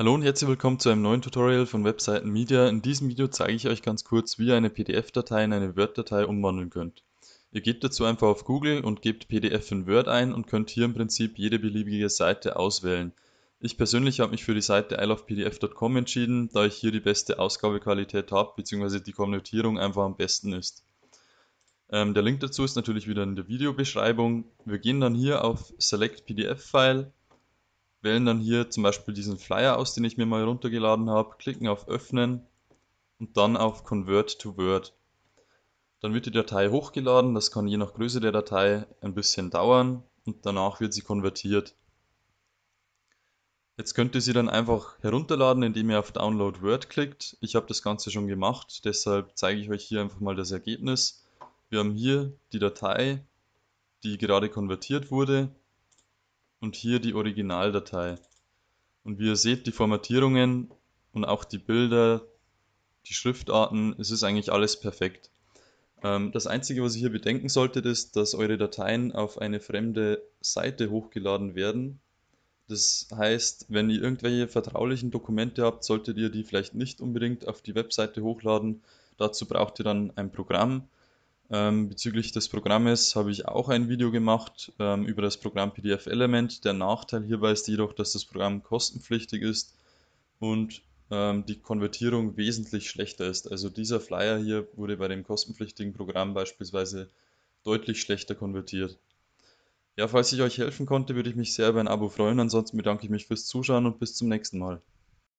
Hallo und herzlich willkommen zu einem neuen Tutorial von Webseiten Media. In diesem Video zeige ich euch ganz kurz, wie ihr eine PDF-Datei in eine Word-Datei umwandeln könnt. Ihr geht dazu einfach auf Google und gebt PDF in Word ein und könnt hier im Prinzip jede beliebige Seite auswählen. Ich persönlich habe mich für die Seite ilovepdf.com entschieden, da ich hier die beste Ausgabequalität habe bzw. die Konvertierung einfach am besten ist. Ähm, der Link dazu ist natürlich wieder in der Videobeschreibung. Wir gehen dann hier auf Select PDF File wählen dann hier zum Beispiel diesen Flyer aus, den ich mir mal runtergeladen habe, klicken auf Öffnen und dann auf Convert to Word. Dann wird die Datei hochgeladen, das kann je nach Größe der Datei ein bisschen dauern und danach wird sie konvertiert. Jetzt könnt ihr sie dann einfach herunterladen, indem ihr auf Download Word klickt. Ich habe das Ganze schon gemacht, deshalb zeige ich euch hier einfach mal das Ergebnis. Wir haben hier die Datei, die gerade konvertiert wurde und hier die Originaldatei. Und wie ihr seht, die Formatierungen und auch die Bilder, die Schriftarten, es ist eigentlich alles perfekt. Ähm, das Einzige, was ihr hier bedenken solltet, ist, dass eure Dateien auf eine fremde Seite hochgeladen werden. Das heißt, wenn ihr irgendwelche vertraulichen Dokumente habt, solltet ihr die vielleicht nicht unbedingt auf die Webseite hochladen. Dazu braucht ihr dann ein Programm, ähm, bezüglich des Programmes habe ich auch ein Video gemacht ähm, über das Programm PDF Element. Der Nachteil hierbei ist jedoch, dass das Programm kostenpflichtig ist und ähm, die Konvertierung wesentlich schlechter ist. Also dieser Flyer hier wurde bei dem kostenpflichtigen Programm beispielsweise deutlich schlechter konvertiert. Ja, falls ich euch helfen konnte, würde ich mich sehr über ein Abo freuen. Ansonsten bedanke ich mich fürs Zuschauen und bis zum nächsten Mal.